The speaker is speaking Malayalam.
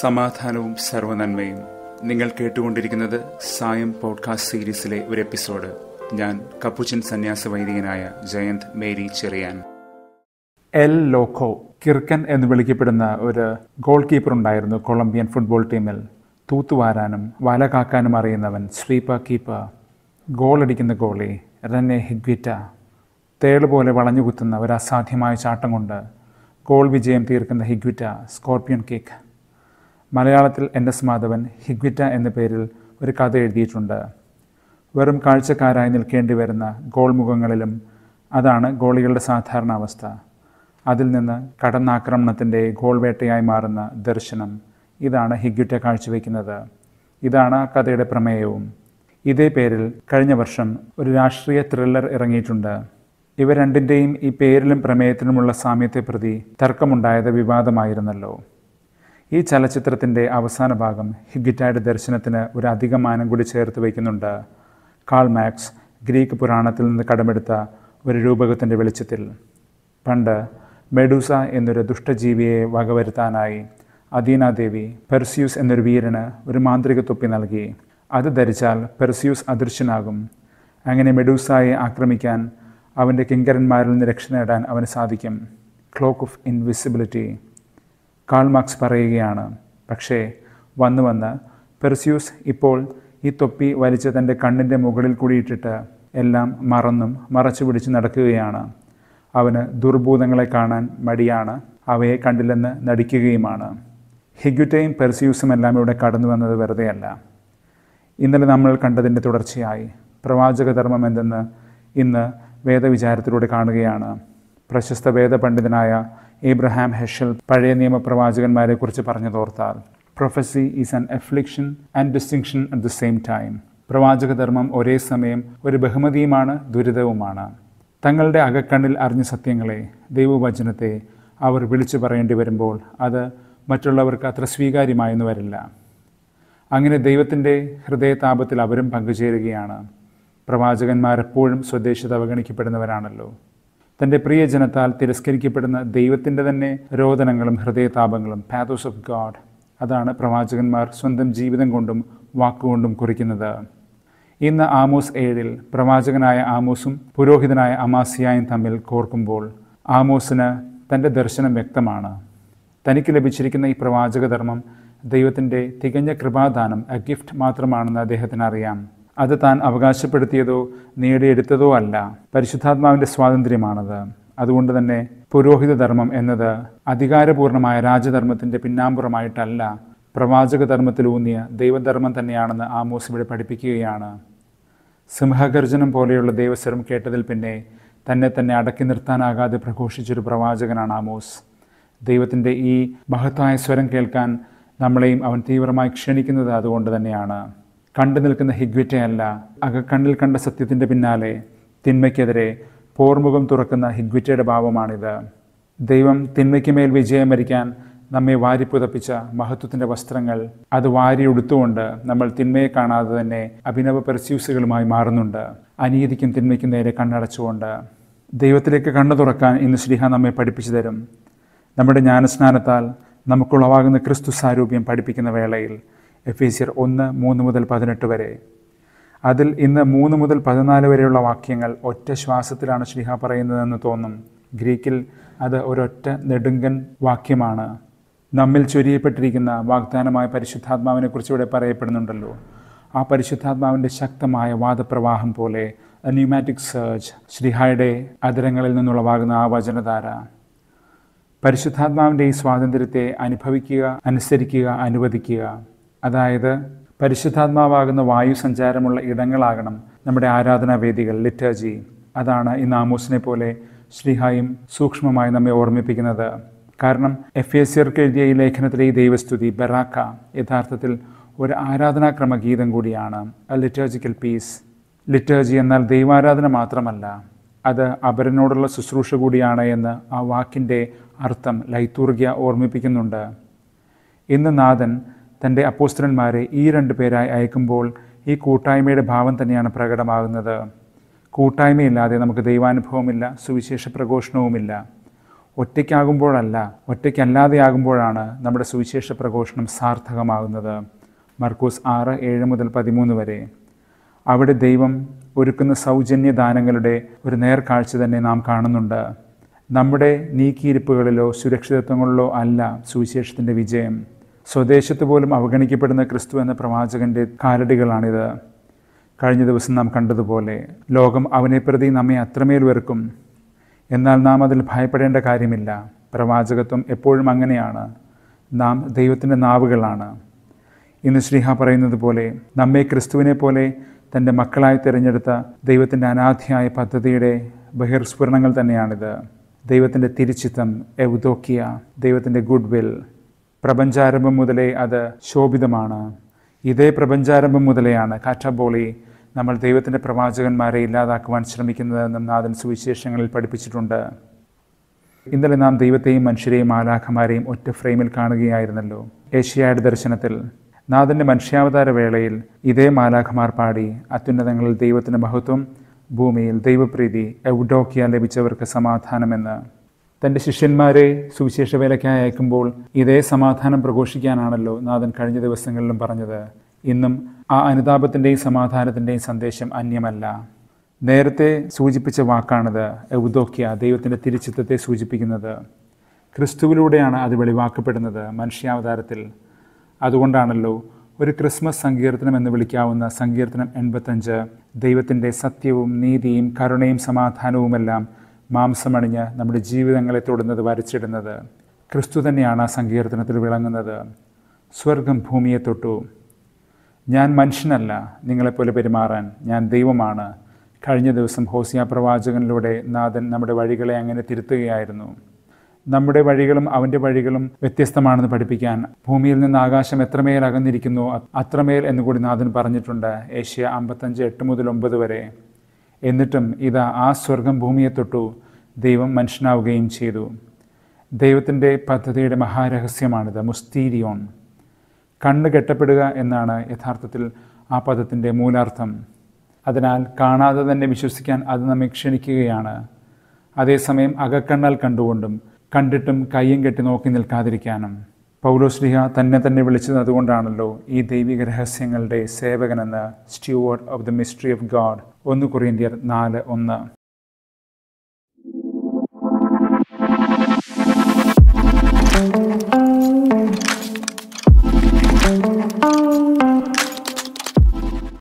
സമാധാനവും സർവനന്മയും നിങ്ങൾ കേട്ടുകൊണ്ടിരിക്കുന്നത് സായം പോഡ്കാസ്റ്റ് സീരീസിലെ ഒരു എപ്പിസോഡ് ഞാൻ കപ്പുച്ചൻ സന്യാസ വൈദികനായ ജയന്ത് മേരി ചെറിയാൻ എൽ ലോക്കോ കിർക്കൻ എന്ന് വിളിക്കപ്പെടുന്ന ഒരു ഗോൾ കീപ്പർ ഉണ്ടായിരുന്നു കൊളംബിയൻ ഫുട്ബോൾ ടീമിൽ തൂത്തുവാരാനും വല കാക്കാനും അറിയുന്നവൻ സ്വീപ്പർ കീപ്പർ ഗോളടിക്കുന്ന ഗോളി റെന്നെ ഹിഗ്വിറ്റ തേളുപോലെ പോലെ വളഞ്ഞു കുത്തുന്ന ഒരു അസാധ്യമായ ചാട്ടം കൊണ്ട് ഗോൾ വിജയം തീർക്കുന്ന ഹിഗ്വിറ്റ സ്കോർപ്പിയൻ കേക്ക് മലയാളത്തിൽ എൻ എസ് മാധവൻ ഹിഗ്വിറ്റ എന്ന പേരിൽ ഒരു കഥ എഴുതിയിട്ടുണ്ട് വെറും കാഴ്ചക്കാരായി നിൽക്കേണ്ടി വരുന്ന ഗോൾ മുഖങ്ങളിലും അതാണ് ഗോളികളുടെ സാധാരണ അവസ്ഥ അതിൽ നിന്ന് കടന്നാക്രമണത്തിൻ്റെ വേട്ടയായി മാറുന്ന ദർശനം ഇതാണ് ഹിഗ്വിറ്റ കാഴ്ചവെക്കുന്നത് ഇതാണ് ആ കഥയുടെ പ്രമേയവും ഇതേ പേരിൽ കഴിഞ്ഞ വർഷം ഒരു രാഷ്ട്രീയ ത്രില്ലർ ഇറങ്ങിയിട്ടുണ്ട് ഇവ രണ്ടിൻ്റെയും ഈ പേരിലും പ്രമേയത്തിലുമുള്ള സാമ്യത്തെ പ്രതി തർക്കമുണ്ടായത് വിവാദമായിരുന്നല്ലോ ഈ ചലച്ചിത്രത്തിൻ്റെ അവസാന ഭാഗം ഹിഗിറ്റായുടെ ദർശനത്തിന് ഒരു അധികമാനം കൂടി ചേർത്ത് വയ്ക്കുന്നുണ്ട് കാൾ മാക്സ് ഗ്രീക്ക് പുരാണത്തിൽ നിന്ന് കടമെടുത്ത ഒരു രൂപകത്തിൻ്റെ വെളിച്ചത്തിൽ പണ്ട് മെഡൂസ എന്നൊരു ദുഷ്ടജീവിയെ വകവരുത്താനായി അദീനാദേവി പെർസ്യൂസ് എന്നൊരു വീരന് ഒരു മാന്ത്രിക തൊപ്പി നൽകി അത് ധരിച്ചാൽ പെർസ്യൂസ് അദൃശ്യനാകും അങ്ങനെ മെഡൂസായെ ആക്രമിക്കാൻ അവൻ്റെ കിങ്കരന്മാരിൽ നിന്ന് രക്ഷ നേടാൻ അവന് സാധിക്കും cloak of invisibility Karl Marx പറയുകയാണ് പക്ഷേ വന്നു വന്ന് പെർസ്യൂസ് ഇപ്പോൾ ഈ തൊപ്പി വലിച്ച് തൻ്റെ കണ്ണിൻ്റെ മുകളിൽ കൂടിയിട്ടിട്ട് എല്ലാം മറന്നും മറച്ചു പിടിച്ച് നടക്കുകയാണ് അവന് ദുർഭൂതങ്ങളെ കാണാൻ മടിയാണ് അവയെ കണ്ടില്ലെന്ന് നടിക്കുകയുമാണ് ഹിഗുറ്റയും പെർസ്യൂസും എല്ലാം ഇവിടെ കടന്നു വന്നത് വെറുതെയല്ല ഇന്നലെ നമ്മൾ കണ്ടതിൻ്റെ തുടർച്ചയായി പ്രവാചകധർമ്മം എന്തെന്ന് ഇന്ന് വേദവിചാരത്തിലൂടെ കാണുകയാണ് പ്രശസ്ത വേദപണ്ഡിതനായ ഏബ്രഹാം ഹെഷൽ പഴയ നിയമപ്രവാചകന്മാരെക്കുറിച്ച് പറഞ്ഞതോർത്താൽ prophecy is an affliction and distinction at the same time പ്രവാചകധർമ്മം ഒരേ സമയം ഒരു ബഹുമതിയുമാണ് ദുരിതവുമാണ് തങ്ങളുടെ അകക്കണ്ണിൽ അറിഞ്ഞ സത്യങ്ങളെ ദൈവവചനത്തെ അവർ വിളിച്ചു പറയേണ്ടി വരുമ്പോൾ അത് മറ്റുള്ളവർക്ക് അത്ര സ്വീകാര്യമായെന്ന് വരില്ല അങ്ങനെ ദൈവത്തിൻ്റെ ഹൃദയതാപത്തിൽ അവരും പങ്കുചേരുകയാണ് പ്രവാചകന്മാരെപ്പോഴും സ്വദേശത അവഗണിക്കപ്പെടുന്നവരാണല്ലോ തൻ്റെ പ്രിയജനത്താൽ തിരസ്കരിക്കപ്പെടുന്ന ദൈവത്തിൻ്റെ തന്നെ രോദനങ്ങളും ഹൃദയതാപങ്ങളും പാതോസ് ഓഫ് ഗാഡ് അതാണ് പ്രവാചകന്മാർ സ്വന്തം ജീവിതം കൊണ്ടും വാക്കുകൊണ്ടും കുറിക്കുന്നത് ഇന്ന് ആമോസ് ഏഴിൽ പ്രവാചകനായ ആമോസും പുരോഹിതനായ അമാസിയായും തമ്മിൽ കോർക്കുമ്പോൾ ആമോസിന് തൻ്റെ ദർശനം വ്യക്തമാണ് തനിക്ക് ലഭിച്ചിരിക്കുന്ന ഈ പ്രവാചകധർമ്മം ദൈവത്തിൻ്റെ തികഞ്ഞ കൃപാദാനം എ ഗിഫ്റ്റ് മാത്രമാണെന്ന് അദ്ദേഹത്തിന് അറിയാം അത് താൻ അവകാശപ്പെടുത്തിയതോ നേടിയെടുത്തതോ അല്ല പരിശുദ്ധാത്മാവിൻ്റെ സ്വാതന്ത്ര്യമാണത് അതുകൊണ്ട് തന്നെ പുരോഹിത ധർമ്മം എന്നത് അധികാരപൂർണമായ രാജധർമ്മത്തിൻ്റെ പിന്നാമ്പുറമായിട്ടല്ല പ്രവാചക ധർമ്മത്തിലൂന്നിയ ദൈവധർമ്മം തന്നെയാണെന്ന് ആമോസ് ഇവിടെ പഠിപ്പിക്കുകയാണ് സിംഹഗർജനം പോലെയുള്ള ദേവസ്വരം കേട്ടതിൽ പിന്നെ തന്നെ തന്നെ അടക്കി നിർത്താനാകാതെ പ്രഘോഷിച്ചൊരു പ്രവാചകനാണ് ആമോസ് ദൈവത്തിൻ്റെ ഈ മഹത്തായ സ്വരം കേൾക്കാൻ നമ്മളെയും അവൻ തീവ്രമായി ക്ഷണിക്കുന്നത് അതുകൊണ്ട് തന്നെയാണ് കണ്ടു നിൽക്കുന്ന ഹിഗ്വിറ്റയല്ല അകക്കണ്ണിൽ കണ്ട സത്യത്തിൻ്റെ പിന്നാലെ തിന്മയ്ക്കെതിരെ പോർമുഖം തുറക്കുന്ന ഹിഗ്വിറ്റയുടെ ഭാവമാണിത് ദൈവം തിന്മയ്ക്കുമേൽ വിജയം വരിക്കാൻ നമ്മെ വാരിപ്പുതപ്പിച്ച മഹത്വത്തിൻ്റെ വസ്ത്രങ്ങൾ അത് വാരി ഉടുത്തുകൊണ്ട് നമ്മൾ തിന്മയെ കാണാതെ തന്നെ അഭിനവ പെർസ്യൂസുകളുമായി മാറുന്നുണ്ട് അനീതിക്കും തിന്മയ്ക്കും നേരെ കണ്ണടച്ചുകൊണ്ട് ദൈവത്തിലേക്ക് കണ്ണു തുറക്കാൻ ഇന്ന് ശ്രീഹ നമ്മെ പഠിപ്പിച്ചു തരും നമ്മുടെ ജ്ഞാനസ്നാനത്താൽ നമുക്കുളവാകുന്ന ക്രിസ്തു സാരൂപ്യം പഠിപ്പിക്കുന്ന വേളയിൽ എഫീസിയർ ഒന്ന് മൂന്ന് മുതൽ പതിനെട്ട് വരെ അതിൽ ഇന്ന് മൂന്ന് മുതൽ പതിനാല് വരെയുള്ള വാക്യങ്ങൾ ഒറ്റ ശ്വാസത്തിലാണ് ശ്രീഹ പറയുന്നതെന്ന് തോന്നും ഗ്രീക്കിൽ അത് ഒരൊറ്റ നെടുങ്കൻ വാക്യമാണ് നമ്മിൽ ചൊരിയപ്പെട്ടിരിക്കുന്ന വാഗ്ദാനമായ കുറിച്ച് ഇവിടെ പറയപ്പെടുന്നുണ്ടല്ലോ ആ പരിശുദ്ധാത്മാവിൻ്റെ ശക്തമായ വാദപ്രവാഹം പോലെ ന്യൂമാറ്റിക് സർജ് ശ്രീഹായുടെ അതിരങ്ങളിൽ നിന്നുളവാകുന്ന ആ വചനധാര പരിശുദ്ധാത്മാവിൻ്റെ ഈ സ്വാതന്ത്ര്യത്തെ അനുഭവിക്കുക അനുസരിക്കുക അനുവദിക്കുക അതായത് പരിശുദ്ധാത്മാവാകുന്ന വായു സഞ്ചാരമുള്ള ഇടങ്ങളാകണം നമ്മുടെ ആരാധനാവേദികൾ ലിറ്റർജി അതാണ് ഈ നാമൂസിനെ പോലെ ശ്രീഹായും സൂക്ഷ്മമായി നമ്മെ ഓർമ്മിപ്പിക്കുന്നത് കാരണം എഫ് എ സിയർക്ക് എഴുതിയ ഈ ലേഖനത്തിലെ ഈ ദൈവസ്തുതി ബറാക്ക യഥാർത്ഥത്തിൽ ഒരു ആരാധനാക്രമ ഗീതം കൂടിയാണ് എ ലിറ്റേർജിക്കൽ പീസ് ലിറ്റേർജി എന്നാൽ ദൈവാരാധന മാത്രമല്ല അത് അപരനോടുള്ള ശുശ്രൂഷ കൂടിയാണ് എന്ന് ആ വാക്കിൻ്റെ അർത്ഥം ലൈത്തൂർഗ്യ ഓർമ്മിപ്പിക്കുന്നുണ്ട് ഇന്ന് നാഥൻ തൻ്റെ അപ്പോസ്റ്റലന്മാരെ ഈ രണ്ട് പേരായി അയക്കുമ്പോൾ ഈ കൂട്ടായ്മയുടെ ഭാവം തന്നെയാണ് പ്രകടമാകുന്നത് കൂട്ടായ്മയില്ലാതെ നമുക്ക് ദൈവാനുഭവമില്ല സുവിശേഷ പ്രഘോഷണവുമില്ല ഒറ്റയ്ക്കാകുമ്പോഴല്ല ഒറ്റയ്ക്കല്ലാതെ ആകുമ്പോഴാണ് നമ്മുടെ സുവിശേഷ പ്രഘോഷണം സാർത്ഥകമാകുന്നത് മർക്കൂസ് ആറ് ഏഴ് മുതൽ പതിമൂന്ന് വരെ അവിടെ ദൈവം ഒരുക്കുന്ന സൗജന്യ ദാനങ്ങളുടെ ഒരു നേർക്കാഴ്ച തന്നെ നാം കാണുന്നുണ്ട് നമ്മുടെ നീക്കിയിരിപ്പുകളിലോ സുരക്ഷിതത്വങ്ങളിലോ അല്ല സുവിശേഷത്തിൻ്റെ വിജയം സ്വദേശത്ത് പോലും അവഗണിക്കപ്പെടുന്ന ക്രിസ്തു എന്ന പ്രവാചകന്റെ കാലടികളാണിത് കഴിഞ്ഞ ദിവസം നാം കണ്ടതുപോലെ ലോകം അവനെ പ്രതി നമ്മെ അത്രമേൽ വെറുക്കും എന്നാൽ നാം അതിൽ ഭയപ്പെടേണ്ട കാര്യമില്ല പ്രവാചകത്വം എപ്പോഴും അങ്ങനെയാണ് നാം ദൈവത്തിൻ്റെ നാവുകളാണ് ഇന്ന് ശ്രീഹ പറയുന്നത് പോലെ നമ്മെ ക്രിസ്തുവിനെ പോലെ തൻ്റെ മക്കളായി തിരഞ്ഞെടുത്ത ദൈവത്തിൻ്റെ അനാഥ്യായ പദ്ധതിയുടെ ബഹിർസ്ഫുരണങ്ങൾ തന്നെയാണിത് ദൈവത്തിൻ്റെ തിരിച്ചിത്തം എവുതോക്കിയ ദൈവത്തിൻ്റെ ഗുഡ് വിൽ പ്രപഞ്ചാരംഭം മുതലേ അത് ശോഭിതമാണ് ഇതേ പ്രപഞ്ചാരംഭം മുതലെയാണ് കാറ്റബോളി നമ്മൾ ദൈവത്തിൻ്റെ പ്രവാചകന്മാരെ ഇല്ലാതാക്കുവാൻ ശ്രമിക്കുന്നതെന്നും നാഥൻ സുവിശേഷങ്ങളിൽ പഠിപ്പിച്ചിട്ടുണ്ട് ഇന്നലെ നാം ദൈവത്തെയും മനുഷ്യരെയും ആരാഖമാരെയും ഒറ്റ ഫ്രെയിമിൽ കാണുകയായിരുന്നല്ലോ ഏഷ്യയുടെ ദർശനത്തിൽ നാഥൻ്റെ മനുഷ്യാവതാര വേളയിൽ ഇതേ മാലാഖമാർ പാടി അത്യുന്നതങ്ങളിൽ ദൈവത്തിൻ്റെ മഹത്വം ഭൂമിയിൽ ദൈവപ്രീതി എവ്ഡോക്കിയ ലഭിച്ചവർക്ക് സമാധാനമെന്ന് തൻ്റെ ശിഷ്യന്മാരെ സുവിശേഷ വേലയ്ക്കായി അയക്കുമ്പോൾ ഇതേ സമാധാനം പ്രഘോഷിക്കാനാണല്ലോ നാഥൻ കഴിഞ്ഞ ദിവസങ്ങളിലും പറഞ്ഞത് ഇന്നും ആ അനുതാപത്തിൻ്റെയും സമാധാനത്തിൻ്റെയും സന്ദേശം അന്യമല്ല നേരത്തെ സൂചിപ്പിച്ച വാക്കാണിത് എവുദോക്യ ദൈവത്തിൻ്റെ തിരിച്ചിത്തത്തെ സൂചിപ്പിക്കുന്നത് ക്രിസ്തുവിലൂടെയാണ് അത് വെളിവാക്കപ്പെടുന്നത് മനുഷ്യാവതാരത്തിൽ അതുകൊണ്ടാണല്ലോ ഒരു ക്രിസ്മസ് സങ്കീർത്തനം എന്ന് വിളിക്കാവുന്ന സങ്കീർത്തനം എൺപത്തഞ്ച് ദൈവത്തിൻ്റെ സത്യവും നീതിയും കരുണയും സമാധാനവുമെല്ലാം മാംസമണിഞ്ഞ് നമ്മുടെ ജീവിതങ്ങളെ തൊടുന്നത് വരച്ചിടുന്നത് ക്രിസ്തു തന്നെയാണ് ആ സങ്കീർത്തനത്തിൽ വിളങ്ങുന്നത് സ്വർഗം ഭൂമിയെ തൊട്ടു ഞാൻ മനുഷ്യനല്ല നിങ്ങളെപ്പോലെ പെരുമാറാൻ ഞാൻ ദൈവമാണ് കഴിഞ്ഞ ദിവസം ഹോസിയ പ്രവാചകനിലൂടെ നാഥൻ നമ്മുടെ വഴികളെ അങ്ങനെ തിരുത്തുകയായിരുന്നു നമ്മുടെ വഴികളും അവൻ്റെ വഴികളും വ്യത്യസ്തമാണെന്ന് പഠിപ്പിക്കാൻ ഭൂമിയിൽ നിന്ന് ആകാശം എത്രമേൽ അകന്നിരിക്കുന്നു അത്രമേൽ എന്നുകൂടി നാഥൻ പറഞ്ഞിട്ടുണ്ട് ഏഷ്യ അമ്പത്തഞ്ച് എട്ട് മുതൽ ഒമ്പത് വരെ എന്നിട്ടും ഇതാ ആ സ്വർഗം ഭൂമിയെ തൊട്ടു ദൈവം മനുഷ്യനാവുകയും ചെയ്തു ദൈവത്തിൻ്റെ പദ്ധതിയുടെ മഹാരഹസ്യമാണിത് മുസ്തീരിയോൺ കണ്ണ് കെട്ടപ്പെടുക എന്നാണ് യഥാർത്ഥത്തിൽ ആ പദത്തിൻ്റെ മൂലാർത്ഥം അതിനാൽ കാണാതെ തന്നെ വിശ്വസിക്കാൻ അത് നമ്മെ ക്ഷണിക്കുകയാണ് അതേസമയം അകക്കണ്ണാൽ കണ്ടുകൊണ്ടും കണ്ടിട്ടും കയ്യും കെട്ടി നോക്കി നിൽക്കാതിരിക്കാനും പൗലോസ്ലിഹ തന്നെ തന്നെ വിളിച്ചത് അതുകൊണ്ടാണല്ലോ ഈ ദൈവിക രഹസ്യങ്ങളുടെ സേവകനെന്ന് steward of the mystery of God ഒന്ന് കൊറിയന്ത്യർ നാല് ഒന്ന് thank you